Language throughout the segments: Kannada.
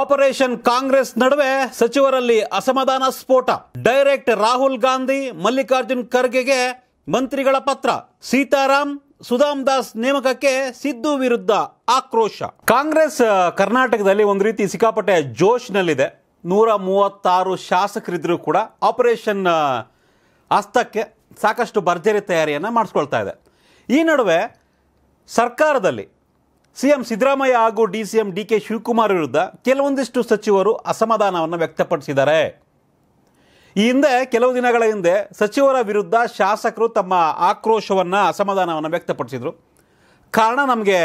ಆಪರೇಷನ್ ಕಾಂಗ್ರೆಸ್ ನಡುವೆ ಸಚಿವರಲ್ಲಿ ಅಸಮಾಧಾನ ಸ್ಫೋಟ ಡೈರೆಕ್ಟ್ ರಾಹುಲ್ ಗಾಂಧಿ ಮಲ್ಲಿಕಾರ್ಜುನ್ ಖರ್ಗೆಗೆ ಮಂತ್ರಿಗಳ ಪತ್ರ ಸೀತಾರಾಮ್ ಸುಧಾಮ್ ದಾಸ್ ನೇಮಕಕ್ಕೆ ಸಿದ್ದು ವಿರುದ್ಧ ಆಕ್ರೋಶ ಕಾಂಗ್ರೆಸ್ ಕರ್ನಾಟಕದಲ್ಲಿ ಒಂದು ರೀತಿ ಸಿಕ್ಕಾಪಟ್ಟೆ ಜೋಶ್ನಲ್ಲಿದೆ ನೂರ ಮೂವತ್ತಾರು ಶಾಸಕರಿದ್ದರೂ ಕೂಡ ಆಪರೇಷನ್ ಹಸ್ತಕ್ಕೆ ಸಾಕಷ್ಟು ಭರ್ಜರಿ ತಯಾರಿಯನ್ನು ಮಾಡಿಸ್ಕೊಳ್ತಾ ಇದೆ ಈ ನಡುವೆ ಸರ್ಕಾರದಲ್ಲಿ ಸಿಎಂ ಸಿದ್ದರಾಮಯ್ಯ ಹಾಗೂ ಡಿಸಿಎಂ ಕೆ ಶಿವಕುಮಾರ್ ವಿರುದ್ಧ ಕೆಲವೊಂದಿಷ್ಟು ಸಚಿವರು ಅಸಮಾಧಾನವನ್ನು ವ್ಯಕ್ತಪಡಿಸಿದ್ದಾರೆ ಈ ಹಿಂದೆ ಕೆಲವು ದಿನಗಳ ಹಿಂದೆ ಸಚಿವರ ವಿರುದ್ಧ ಶಾಸಕರು ತಮ್ಮ ಆಕ್ರೋಶವನ್ನು ಅಸಮಾಧಾನವನ್ನು ವ್ಯಕ್ತಪಡಿಸಿದರು ಕಾರಣ ನಮಗೆ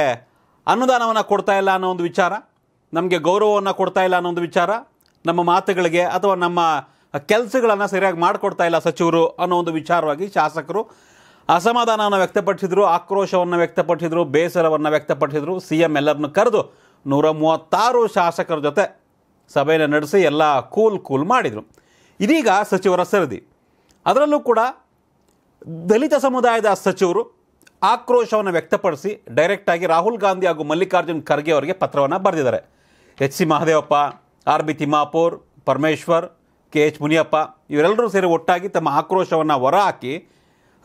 ಅನುದಾನವನ್ನು ಕೊಡ್ತಾ ಇಲ್ಲ ಅನ್ನೋ ಒಂದು ವಿಚಾರ ನಮಗೆ ಗೌರವವನ್ನು ಕೊಡ್ತಾ ಇಲ್ಲ ಅನ್ನೋ ಒಂದು ವಿಚಾರ ನಮ್ಮ ಮಾತುಗಳಿಗೆ ಅಥವಾ ನಮ್ಮ ಕೆಲಸಗಳನ್ನು ಸರಿಯಾಗಿ ಮಾಡಿಕೊಡ್ತಾ ಇಲ್ಲ ಸಚಿವರು ಅನ್ನೋ ಒಂದು ವಿಚಾರವಾಗಿ ಶಾಸಕರು ಅಸಮಾಧಾನವನ್ನು ವ್ಯಕ್ತಪಡಿಸಿದರು ಆಕ್ರೋಶವನ್ನು ವ್ಯಕ್ತಪಡಿಸಿದರು ಬೇಸರವನ್ನು ವ್ಯಕ್ತಪಡಿಸಿದರು ಸಿ ಎಂ ಎಲ್ಲರನ್ನು ಕರೆದು ನೂರ ಮೂವತ್ತಾರು ಶಾಸಕರ ಜೊತೆ ಸಭೆಯನ್ನು ನಡೆಸಿ ಎಲ್ಲ ಕೂಲ್ ಕೂಲ್ ಮಾಡಿದರು ಇದೀಗ ಸಚಿವರ ಸರದಿ ಅದರಲ್ಲೂ ಕೂಡ ದಲಿತ ಸಮುದಾಯದ ಸಚಿವರು ಆಕ್ರೋಶವನ್ನು ವ್ಯಕ್ತಪಡಿಸಿ ಡೈರೆಕ್ಟಾಗಿ ರಾಹುಲ್ ಗಾಂಧಿ ಹಾಗೂ ಮಲ್ಲಿಕಾರ್ಜುನ್ ಖರ್ಗೆ ಅವರಿಗೆ ಪತ್ರವನ್ನು ಬರೆದಿದ್ದಾರೆ H C Mahadevappa R B Timmapur Parameshwar K H Muniyappa ಇವರೆಲ್ಲರೂ ಸೇರಿ ಒಟ್ಟಾಗಿ ತಮ್ಮ ಆಕ್ರೋಶವನ್ನು ಹೊರಹಾಕಿ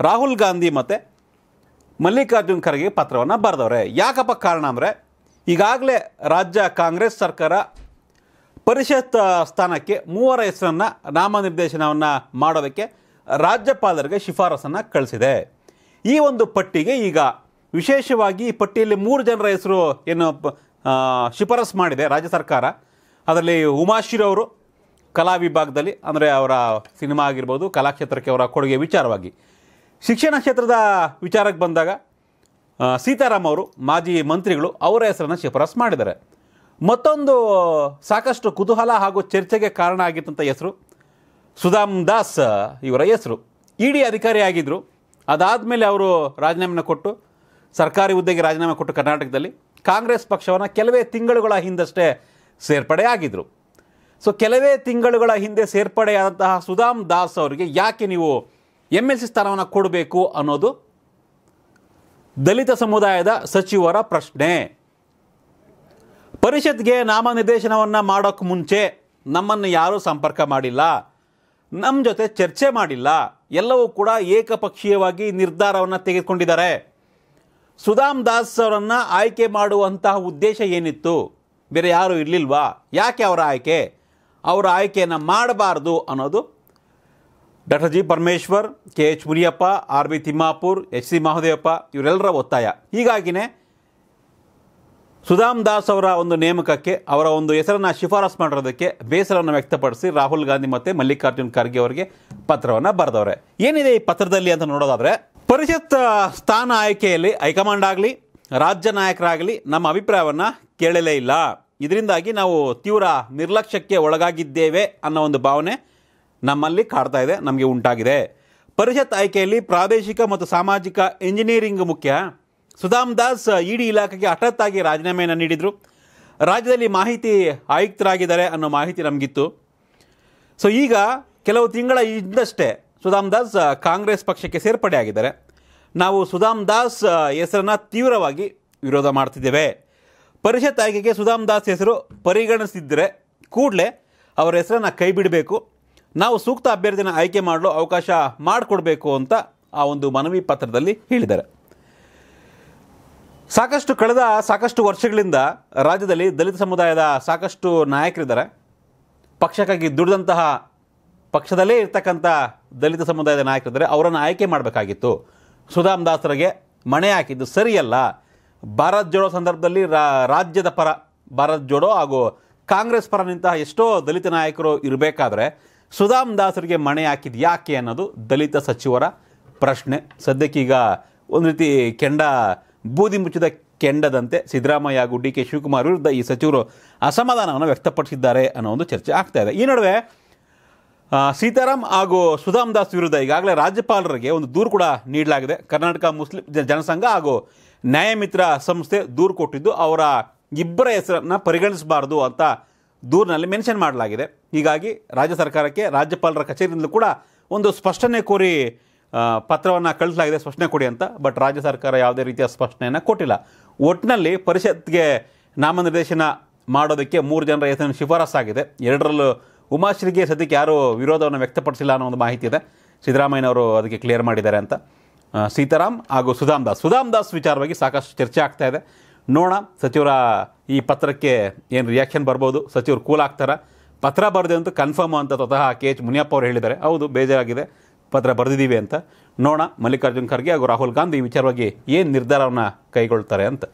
ರಾಹುಲ್ ಗಾಂಧಿ ಮತ್ತು ಮಲ್ಲಿಕಾರ್ಜುನ್ ಖರ್ಗೆ ಪತ್ರವನ್ನು ಬರೆದವ್ರೆ ಯಾಕಪ್ಪ ಕಾರಣ ಅಂದರೆ ಈಗಾಗಲೇ ರಾಜ್ಯ ಕಾಂಗ್ರೆಸ್ ಸರ್ಕಾರ ಪರಿಷತ್ ಸ್ಥಾನಕ್ಕೆ ಮೂವರ ಹೆಸರನ್ನು ನಾಮನಿರ್ದೇಶನವನ್ನು ಮಾಡೋದಕ್ಕೆ ರಾಜ್ಯಪಾಲರಿಗೆ ಶಿಫಾರಸನ್ನು ಕಳಿಸಿದೆ ಈ ಒಂದು ಪಟ್ಟಿಗೆ ಈಗ ವಿಶೇಷವಾಗಿ ಈ ಪಟ್ಟಿಯಲ್ಲಿ ಮೂರು ಜನರ ಹೆಸರು ಏನು ಶಿಫಾರಸು ಮಾಡಿದೆ ರಾಜ್ಯ ಸರ್ಕಾರ ಅದರಲ್ಲಿ ಉಮಾಶಿರವರು ಕಲಾ ವಿಭಾಗದಲ್ಲಿ ಅಂದರೆ ಅವರ ಸಿನಿಮಾ ಆಗಿರ್ಬೋದು ಕಲಾಕ್ಷೇತ್ರಕ್ಕೆ ಅವರ ಕೊಡುಗೆ ವಿಚಾರವಾಗಿ ಶಿಕ್ಷಣ ಕ್ಷೇತ್ರದ ವಿಚಾರಕ್ಕೆ ಬಂದಾಗ ಸೀತಾರಾಮ್ ಅವರು ಮಾಜಿ ಮಂತ್ರಿಗಳು ಅವರ ಹೆಸರನ್ನು ಶಿಫಾರಸು ಮಾಡಿದ್ದಾರೆ ಮತ್ತೊಂದು ಸಾಕಷ್ಟು ಕುತೂಹಲ ಹಾಗೂ ಚರ್ಚೆಗೆ ಕಾರಣ ಆಗಿತ್ತಂಥ ಹೆಸರು ಸುಧಾಮ್ ದಾಸ್ ಇವರ ಹೆಸರು ಇ ಡಿ ಅದಾದ ಮೇಲೆ ಅವರು ರಾಜೀನಾಮೆನ ಕೊಟ್ಟು ಸರ್ಕಾರಿ ಹುದ್ದೆಗೆ ರಾಜೀನಾಮೆ ಕೊಟ್ಟು ಕರ್ನಾಟಕದಲ್ಲಿ ಕಾಂಗ್ರೆಸ್ ಪಕ್ಷವನ್ನು ಕೆಲವೇ ತಿಂಗಳುಗಳ ಹಿಂದಷ್ಟೇ ಸೇರ್ಪಡೆ ಆಗಿದ್ದರು ಸೊ ಕೆಲವೇ ತಿಂಗಳುಗಳ ಹಿಂದೆ ಸೇರ್ಪಡೆಯಾದಂತಹ ಸುಧಾಮ್ ದಾಸ್ ಅವರಿಗೆ ಯಾಕೆ ನೀವು ಎಮ್ ಎಲ್ ಸಿ ಸ್ಥಾನವನ್ನು ಕೊಡಬೇಕು ಅನ್ನೋದು ದಲಿತ ಸಮುದಾಯದ ಸಚಿವರ ಪ್ರಶ್ನೆ ಪರಿಷತ್ಗೆ ನಾಮನಿರ್ದೇಶನವನ್ನು ಮಾಡೋಕ್ಕೆ ಮುಂಚೆ ನಮ್ಮನ್ನು ಯಾರೂ ಸಂಪರ್ಕ ಮಾಡಿಲ್ಲ ನಮ್ಮ ಜೊತೆ ಚರ್ಚೆ ಮಾಡಿಲ್ಲ ಎಲ್ಲವೂ ಕೂಡ ಏಕಪಕ್ಷೀಯವಾಗಿ ನಿರ್ಧಾರವನ್ನು ತೆಗೆದುಕೊಂಡಿದ್ದಾರೆ ಸುಧಾಮ್ ದಾಸ್ ಅವರನ್ನು ಆಯ್ಕೆ ಮಾಡುವಂತಹ ಉದ್ದೇಶ ಏನಿತ್ತು ಬೇರೆ ಯಾರೂ ಇರಲಿಲ್ವಾ ಯಾಕೆ ಅವರ ಆಯ್ಕೆ ಅವರ ಆಯ್ಕೆಯನ್ನು ಮಾಡಬಾರ್ದು ಅನ್ನೋದು doctor G Parameshwar K H Muniyappa R B Timmapur H C Mahadevappa ಇವರೆಲ್ಲರ ಒತ್ತಾಯ ಹೀಗಾಗಿನೇ ಸುಧಾಮ್ ದಾಸ್ ಅವರ ಒಂದು ನೇಮಕಕ್ಕೆ ಅವರ ಒಂದು ಹೆಸರನ್ನು ಶಿಫಾರಸು ಮಾಡಿರೋದಕ್ಕೆ ಬೇಸರವನ್ನು ವ್ಯಕ್ತಪಡಿಸಿ ರಾಹುಲ್ ಗಾಂಧಿ ಮತ್ತು ಮಲ್ಲಿಕಾರ್ಜುನ್ ಖರ್ಗೆ ಅವರಿಗೆ ಪತ್ರವನ್ನು ಬರೆದವ್ರೆ ಏನಿದೆ ಈ ಪತ್ರದಲ್ಲಿ ಅಂತ ನೋಡೋದಾದರೆ ಪರಿಷತ್ ಸ್ಥಾನ ಆಯ್ಕೆಯಲ್ಲಿ ಹೈಕಮಾಂಡ್ ಆಗಲಿ ರಾಜ್ಯ ನಾಯಕರಾಗಲಿ ನಮ್ಮ ಅಭಿಪ್ರಾಯವನ್ನು ಕೇಳಲೇ ಇಲ್ಲ ಇದರಿಂದಾಗಿ ನಾವು ತೀವ್ರ ನಿರ್ಲಕ್ಷ್ಯಕ್ಕೆ ಒಳಗಾಗಿದ್ದೇವೆ ಅನ್ನೋ ಒಂದು ಭಾವನೆ ನಮ್ಮಲ್ಲಿ ಕಾಡ್ತಾ ಇದೆ ನಮಗೆ ಉಂಟಾಗಿದೆ ಪರಿಷತ್ ಆಯ್ಕೆಯಲ್ಲಿ ಪ್ರಾದೇಶಿಕ ಮತ್ತು ಸಾಮಾಜಿಕ ಇಂಜಿನಿಯರಿಂಗ್ ಮುಖ್ಯ ಸುಧಾಮ್ ದಾಸ್ ಇಡಿ ಇಲಾಖೆಗೆ ಹಠತ್ತಾಗಿ ರಾಜೀನಾಮೆಯನ್ನು ನೀಡಿದರು ರಾಜ್ಯದಲ್ಲಿ ಮಾಹಿತಿ ಆಯುಕ್ತರಾಗಿದ್ದಾರೆ ಅನ್ನೋ ಮಾಹಿತಿ ನಮಗಿತ್ತು ಸೊ ಈಗ ಕೆಲವು ತಿಂಗಳ ಇದ್ದಷ್ಟೇ ಸುಧಾಮ್ ದಾಸ್ ಕಾಂಗ್ರೆಸ್ ಪಕ್ಷಕ್ಕೆ ಸೇರ್ಪಡೆಯಾಗಿದ್ದಾರೆ ನಾವು ಸುಧಾಮ್ ದಾಸ್ ಹೆಸರನ್ನು ತೀವ್ರವಾಗಿ ವಿರೋಧ ಮಾಡ್ತಿದ್ದೇವೆ ಪರಿಷತ್ ಆಯ್ಕೆಗೆ ಸುಧಾಮ್ ದಾಸ್ ಹೆಸರು ಪರಿಗಣಿಸಿದ್ದರೆ ಕೂಡಲೇ ಅವರ ಹೆಸರನ್ನು ಕೈಬಿಡಬೇಕು ನಾವು ಸೂಕ್ತ ಅಭ್ಯರ್ಥಿನ ಆಯ್ಕೆ ಮಾಡಲು ಅವಕಾಶ ಮಾಡಿಕೊಡ್ಬೇಕು ಅಂತ ಆ ಒಂದು ಮನವಿ ಪತ್ರದಲ್ಲಿ ಹೇಳಿದ್ದಾರೆ ಸಾಕಷ್ಟು ಕಳೆದ ಸಾಕಷ್ಟು ವರ್ಷಗಳಿಂದ ರಾಜ್ಯದಲ್ಲಿ ದಲಿತ ಸಮುದಾಯದ ಸಾಕಷ್ಟು ನಾಯಕರಿದ್ದಾರೆ ಪಕ್ಷಕ್ಕಾಗಿ ದುಡಿದಂತಹ ಪಕ್ಷದಲ್ಲೇ ಇರ್ತಕ್ಕಂಥ ದಲಿತ ಸಮುದಾಯದ ನಾಯಕರಿದ್ದಾರೆ ಅವರನ್ನು ಆಯ್ಕೆ ಮಾಡಬೇಕಾಗಿತ್ತು ಸುಧಾಮ್ ದಾಸರಿಗೆ ಮಣೆ ಹಾಕಿದ್ದು ಸರಿಯಲ್ಲ ಭಾರತ್ ಜೋಡೋ ಸಂದರ್ಭದಲ್ಲಿ ರಾಜ್ಯದ ಪರ ಭಾರತ್ ಜೋಡೋ ಹಾಗೂ ಕಾಂಗ್ರೆಸ್ ಪರ ನಿಂತಹ ಎಷ್ಟೋ ದಲಿತ ನಾಯಕರು ಇರಬೇಕಾದ್ರೆ ಸುಧಾಮ್ ದಾಸರಿಗೆ ಮಣೆ ಹಾಕಿದ ಯಾಕೆ ಅನ್ನೋದು ದಲಿತ ಸಚಿವರ ಪ್ರಶ್ನೆ ಸದ್ಯಕ್ಕೀಗ ಒಂದು ರೀತಿ ಕೆಂಡ ಬೂದಿ ಮುಚ್ಚಿದ ಕೆಂಡದಂತೆ ಸಿದ್ದರಾಮಯ್ಯ ಹಾಗೂ ಡಿ ಕೆ ಶಿವಕುಮಾರ್ ವಿರುದ್ಧ ಈ ಸಚಿವರು ಅಸಮಾಧಾನವನ್ನು ವ್ಯಕ್ತಪಡಿಸಿದ್ದಾರೆ ಅನ್ನೋ ಒಂದು ಚರ್ಚೆ ಆಗ್ತಾ ಇದೆ ಈ ನಡುವೆ ಸೀತಾರಾಮ್ ಹಾಗೂ ಸುಧಾಮ್ ದಾಸ್ ವಿರುದ್ಧ ಈಗಾಗಲೇ ರಾಜ್ಯಪಾಲರಿಗೆ ಒಂದು ದೂರು ಕೂಡ ನೀಡಲಾಗಿದೆ ಕರ್ನಾಟಕ ಮುಸ್ಲಿಂ ಜನಸಂಘ ಹಾಗೂ ನ್ಯಾಯಮಿತ್ರ ಸಂಸ್ಥೆ ದೂರು ಕೊಟ್ಟಿದ್ದು ಅವರ ಇಬ್ಬರ ಹೆಸರನ್ನು ಪರಿಗಣಿಸಬಾರ್ದು ಅಂತ ದೂರಿನಲ್ಲಿ ಮೆನ್ಷನ್ ಮಾಡಲಾಗಿದೆ ಹೀಗಾಗಿ ರಾಜ್ಯ ಸರ್ಕಾರಕ್ಕೆ ರಾಜ್ಯಪಾಲರ ಕಚೇರಿಯಿಂದಲೂ ಕೂಡ ಒಂದು ಸ್ಪಷ್ಟನೆ ಕೋರಿ ಪತ್ರವನ್ನು ಕಳಿಸಲಾಗಿದೆ ಸ್ಪಷ್ಟನೆ ಕೊಡಿ ಅಂತ ಬಟ್ ರಾಜ್ಯ ಸರ್ಕಾರ ಯಾವುದೇ ರೀತಿಯ ಸ್ಪಷ್ಟನೆಯನ್ನು ಕೊಟ್ಟಿಲ್ಲ ಒಟ್ಟಿನಲ್ಲಿ ಪರಿಷತ್ಗೆ ನಾಮನಿರ್ದೇಶನ ಮಾಡೋದಕ್ಕೆ ಮೂರು ಜನರ ಹೆಸರಿನ ಶಿಫಾರಸ್ಸಾಗಿದೆ ಎರಡರಲ್ಲೂ ಉಮಾಶ್ರೀಗೆ ಸದ್ಯಕ್ಕೆ ಯಾರೂ ವಿರೋಧವನ್ನು ವ್ಯಕ್ತಪಡಿಸಿಲ್ಲ ಅನ್ನೋ ಒಂದು ಮಾಹಿತಿ ಇದೆ ಸಿದ್ದರಾಮಯ್ಯನವರು ಅದಕ್ಕೆ ಕ್ಲಿಯರ್ ಮಾಡಿದ್ದಾರೆ ಅಂತ ಸೀತಾರಾಮ್ ಹಾಗೂ ಸುಧಾಮ್ ದಾಸ್ ಸುಧಾಮ್ ದಾಸ್ ವಿಚಾರವಾಗಿ ಸಾಕಷ್ಟು ಚರ್ಚೆ ಆಗ್ತಾ ಇದೆ ನೋಡೋಣ ಸಚಿವರ ಈ ಪತ್ರಕ್ಕೆ ಏನು ರಿಯಾಕ್ಷನ್ ಬರ್ಬೋದು ಸಚಿವರು ಕೂಲ್ ಆಗ್ತಾರ ಪತ್ರ ಬರೆದೆ ಅಂತ ಕನ್ಫರ್ಮ್ ಅಂತ ಸ್ವತಃ ಕೆ ಎಚ್ ಮುನಿಯಪ್ಪ ಅವರು ಹೇಳಿದ್ದಾರೆ ಹೌದು ಬೇಜಾರಾಗಿದೆ ಪತ್ರ ಬರೆದಿದ್ದೀವಿ ಅಂತ ನೋಡೋಣ ಮಲ್ಲಿಕಾರ್ಜುನ್ ಖರ್ಗೆ ಹಾಗೂ ರಾಹುಲ್ ಗಾಂಧಿ ಈ ವಿಚಾರವಾಗಿ ಏನು ನಿರ್ಧಾರವನ್ನು ಕೈಗೊಳ್ತಾರೆ ಅಂತ